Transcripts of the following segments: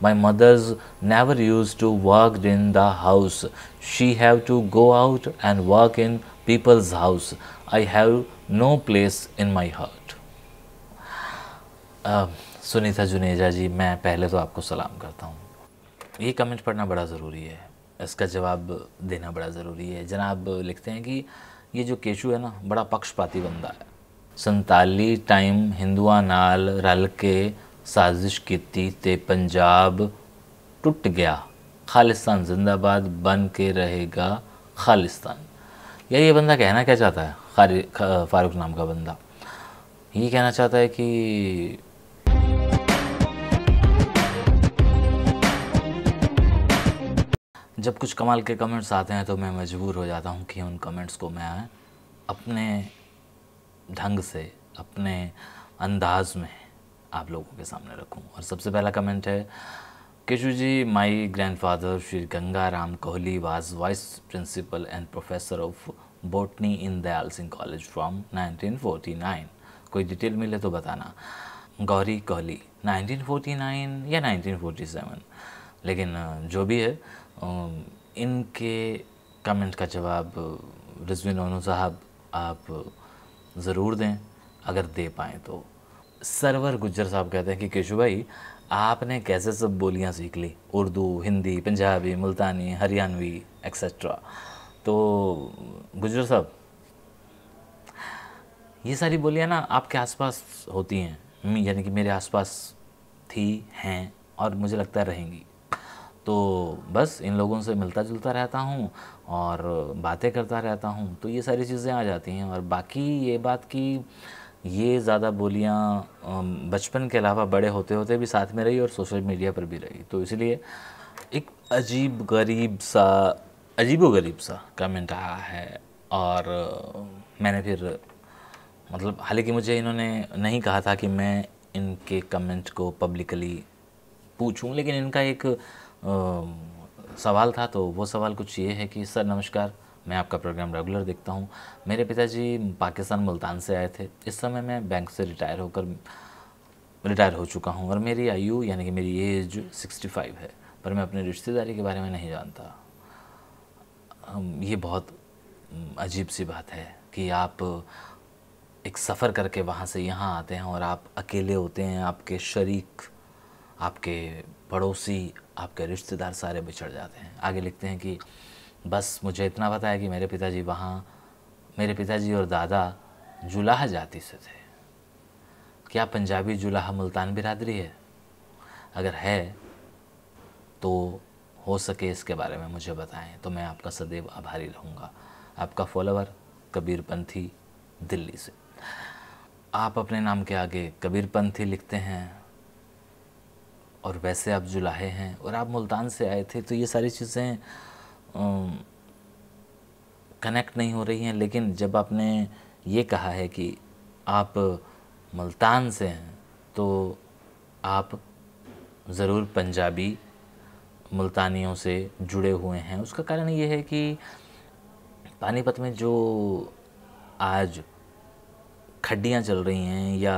My mother's never used to work in the house. She have to go out and work in people's house. I have no place in my heart. Uh, Sunita Juneja जी मैं पहले तो आपको सलाम करता हूँ ये comment पढ़ना बड़ा ज़रूरी है इसका जवाब देना बड़ा ज़रूरी है जनाब लिखते हैं कि ये जो केशु है ना बड़ा पक्षपाती बंदा है संताली टाइम हिंदुआ नाल रल के साजिश की तो पंजाब टुट गया खालिस्तान जिंदाबाद बन के रहेगा खालिस्तान यार ये बंदा कहना क्या चाहता है फारूक नाम का बंदा ये कहना चाहता है कि जब कुछ कमाल के कमेंट्स आते हैं तो मैं मजबूर हो जाता हूँ कि उन कमेंट्स को मैं अपने ढंग से अपने अंदाज में आप लोगों के सामने रखूँ और सबसे पहला कमेंट है Keshu ji my grandfather Shri Ganga Ram Kohli was vice principal and professor of botany in Dayal Singh college from 1949 कोई डिटेल मिले तो बताना गौरी कोहली 1949 या 1947 लेकिन जो भी है इनके कमेंट का जवाब रिजवी नोनू साहब आप ज़रूर दें अगर दे पाएँ तो सरवर गुजर साहब कहते हैं कि केशु भाई आपने कैसे सब बोलियाँ सीख ली उर्दू हिंदी पंजाबी मुल्तानी हरियाणवी एक्सेट्रा तो गुजर साहब ये सारी बोलियाँ ना आपके आसपास होती हैं हम्म, यानी कि मेरे आसपास थी हैं और मुझे लगता है रहेंगी तो बस इन लोगों से मिलता जुलता रहता हूँ और बातें करता रहता हूँ तो ये सारी चीज़ें आ जाती हैं और बाकी ये बात कि ये ज़्यादा बोलियाँ बचपन के अलावा बड़े होते होते भी साथ में रही और सोशल मीडिया पर भी रही तो इसलिए एक अजीब गरीब सा अजीब व गरीब सा कमेंट आया है और मैंने फिर मतलब हालांकि मुझे इन्होंने नहीं कहा था कि मैं इनके कमेंट को पब्लिकली पूछूं लेकिन इनका एक आ, सवाल था तो वो सवाल कुछ ये है कि सर नमस्कार मैं आपका प्रोग्राम रेगुलर देखता हूँ मेरे पिताजी पाकिस्तान मुल्तान से आए थे इस समय मैं बैंक से रिटायर होकर रिटायर हो चुका हूँ और मेरी आयु यानी कि मेरी एज सिक्सटी फाइव है पर मैं अपने रिश्तेदारी के बारे में नहीं जानता ये बहुत अजीब सी बात है कि आप एक सफ़र करके वहाँ से यहाँ आते हैं और आप अकेले होते हैं आपके शरीक आपके पड़ोसी आपके रिश्तेदार सारे बिछड़ जाते हैं आगे लिखते हैं कि बस मुझे इतना पता है कि मेरे पिताजी वहाँ मेरे पिताजी और दादा जुलाह जाति से थे क्या पंजाबी जुलाह मुल्तान बिरादरी है अगर है तो हो सके इसके बारे में मुझे बताएं तो मैं आपका सदैव आभारी रहूँगा आपका फॉलोवर कबीर पंथी दिल्ली से आप अपने नाम के आगे कबीर पंथी लिखते हैं और वैसे आप जुलाहे हैं और आप मुल्तान से आए थे तो ये सारी चीज़ें कनेक्ट um, नहीं हो रही हैं लेकिन जब आपने ये कहा है कि आप मुल्तान से हैं तो आप ज़रूर पंजाबी मुल्तानियों से जुड़े हुए हैं उसका कारण ये है कि पानीपत में जो आज खड्डियाँ चल रही हैं या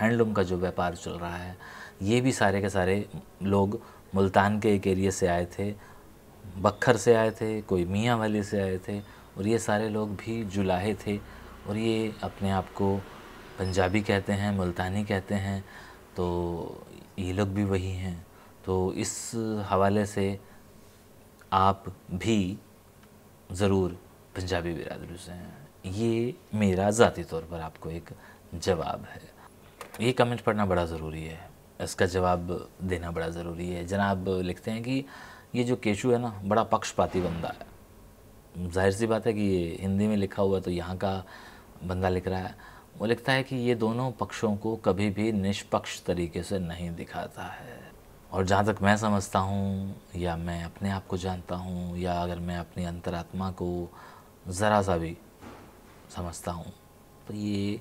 हैंडलूम का जो व्यापार चल रहा है ये भी सारे के सारे लोग मुल्तान के एक एरिए से आए थे बखर से आए थे कोई मियाँ वाली से आए थे और ये सारे लोग भी जुलाहे थे और ये अपने आप को पंजाबी कहते हैं मुल्तानी कहते हैं तो ये लोग भी वही हैं तो इस हवाले से आप भी ज़रूर पंजाबी बिरादरी से हैं ये मेरा ज़ाती तौर पर आपको एक जवाब है ये कमेंट पढ़ना बड़ा ज़रूरी है इसका जवाब देना बड़ा ज़रूरी है जनाब लिखते हैं कि ये जो केशु है ना बड़ा पक्षपाती बंदा है जाहिर सी बात है कि ये हिंदी में लिखा हुआ है तो यहाँ का बंदा लिख रहा है वो लिखता है कि ये दोनों पक्षों को कभी भी निष्पक्ष तरीके से नहीं दिखाता है और जहाँ तक मैं समझता हूँ या मैं अपने आप को जानता हूँ या अगर मैं अपनी अंतरात्मा को ज़रा सा भी समझता हूँ तो ये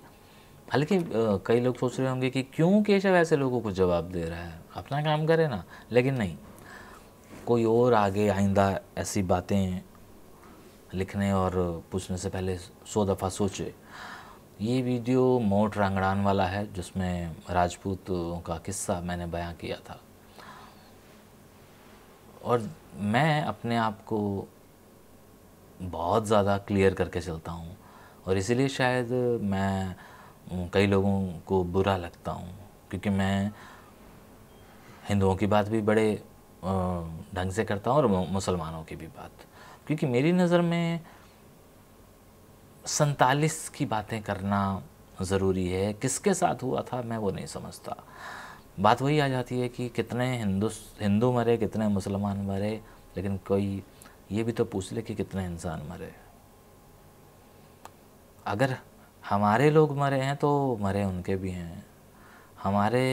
हल्के कई लोग सोच रहे होंगे कि क्यों केशव ऐसे लोगों को जवाब दे रहा है अपना काम करे ना लेकिन नहीं कोई और आगे आइंदा ऐसी बातें लिखने और पूछने से पहले सौ दफ़ा सोचे ये वीडियो मोट रंगड़ान वाला है जिसमें राजपूत का किस्सा मैंने बयां किया था और मैं अपने आप को बहुत ज़्यादा क्लियर करके चलता हूँ और इसीलिए शायद मैं कई लोगों को बुरा लगता हूँ क्योंकि मैं हिंदुओं की बात भी बड़े ढंग से करता हूँ और मुसलमानों की भी बात क्योंकि मेरी नज़र में सैतालीस की बातें करना ज़रूरी है किसके साथ हुआ था मैं वो नहीं समझता बात वही आ जाती है कि कितने हिंदू हिंदू मरे कितने मुसलमान मरे लेकिन कोई ये भी तो पूछ ले कि कितने इंसान मरे अगर हमारे लोग मरे हैं तो मरे उनके भी हैं हमारे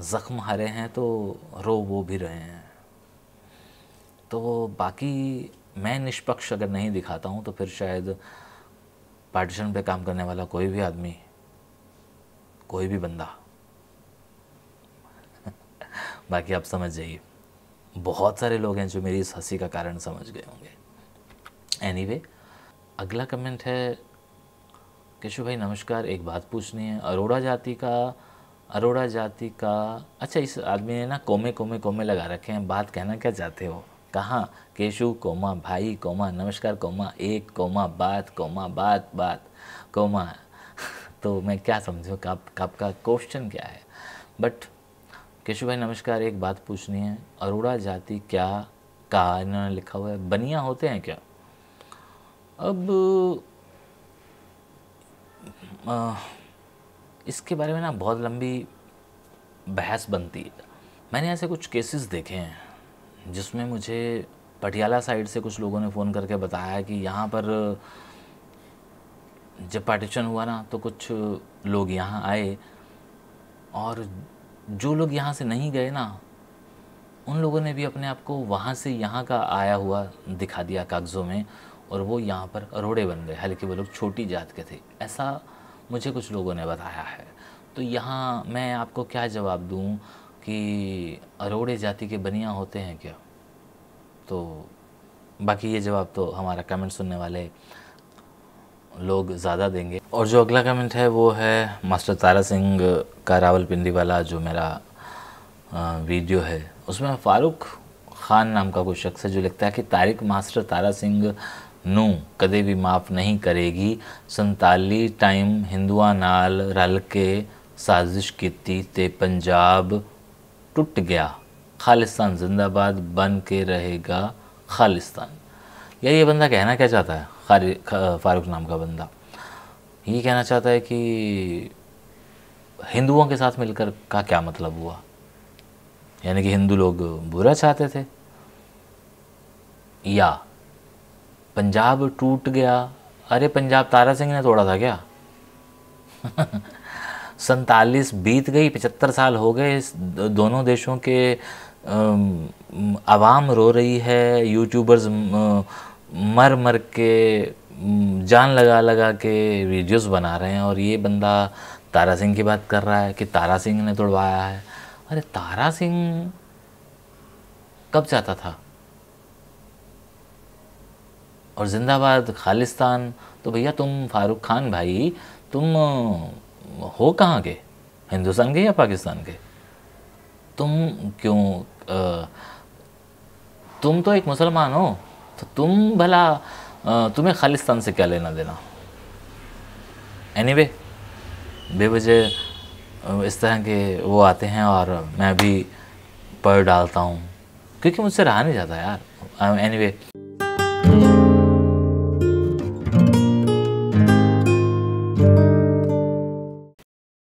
ज़ख्म हरे हैं तो रो वो भी रहे हैं तो बाकी मैं निष्पक्ष अगर नहीं दिखाता हूँ तो फिर शायद पार्टीशन पे काम करने वाला कोई भी आदमी कोई भी बंदा बाकी आप समझ जाइए बहुत सारे लोग हैं जो मेरी इस हंसी का कारण समझ गए होंगे एनीवे anyway, अगला कमेंट है केशव भाई नमस्कार एक बात पूछनी है अरोड़ा जाति का अरोड़ा जाति का अच्छा इस आदमी ने ना कोमे कोमे कोमे लगा रखे हैं बात कहना क्या चाहते हो कहाँ केशु कोमा भाई कोमा नमस्कार कोमा एक कोमा बात कोमा बात बात कोमा तो मैं क्या समझूँ आप आपका क्वेश्चन क्या है बट केशु भाई नमस्कार एक बात पूछनी है अरोड़ा जाति क्या का इन्होंने लिखा हुआ है बनिया होते हैं क्या अब आ, इसके बारे में ना बहुत लंबी बहस बनती है मैंने ऐसे कुछ केसेस देखे हैं जिसमें मुझे पटियाला साइड से कुछ लोगों ने फ़ोन करके बताया कि यहाँ पर जब पार्टीशन हुआ ना तो कुछ लोग यहाँ आए और जो लोग यहाँ से नहीं गए ना उन लोगों ने भी अपने आप को वहाँ से यहाँ का आया हुआ दिखा दिया कागज़ों में और वो यहाँ पर रोड़े बन गए हालांकि वो लोग छोटी जात के थे ऐसा मुझे कुछ लोगों ने बताया है तो यहाँ मैं आपको क्या जवाब दूँ कि अरोड़े जाति के बनिया होते हैं क्या तो बाकी ये जवाब तो हमारा कमेंट सुनने वाले लोग ज़्यादा देंगे और जो अगला कमेंट है वो है मास्टर तारा सिंह का रावल पिंडी वाला जो मेरा वीडियो है उसमें फ़ारूक ख़ान नाम का कोई शख्स है जो लिखता है कि तारिक मास्टर तारा सिंह ਨੂੰ ਕਦੇ भी माफ़ नहीं करेगी 47 टाइम ਹਿੰਦੂਆਂ ਨਾਲ रल के साजिश ਕੀਤੀ तो पंजाब टुट गया खालिस्तान जिंदाबाद बन के रहेगा खालिस्तान यार ये बंदा कहना क्या चाहता है खारी खा, फारूक नाम का बंदा ये कहना चाहता है कि हिंदुओं के साथ मिलकर का क्या मतलब हुआ यानी कि हिंदू लोग बुरा चाहते थे या पंजाब टूट गया अरे पंजाब तारा सिंह ने तोड़ा था क्या सैतालीस बीत गई पचहत्तर साल हो गए दोनों देशों के आवाम रो रही है यूट्यूबर्स मर मर के जान लगा लगा के वीडियोस बना रहे हैं और ये बंदा तारा सिंह की बात कर रहा है कि तारा सिंह ने तोड़वाया है अरे तारा सिंह कब चाहता था और ज़िंदाबाद खालिस्तान तो भैया तुम फारूक खान भाई तुम हो कहाँ के हिंदुस्तान के या पाकिस्तान के तुम क्यों आ, तुम तो एक मुसलमान हो तो तुम भला आ, तुम्हें खालिस्तान से क्या लेना देना एनी anyway, बेवजह इस तरह के वो आते हैं और मैं भी पढ़ डालता हूँ क्योंकि मुझसे रहा नहीं जाता यार एनी anyway,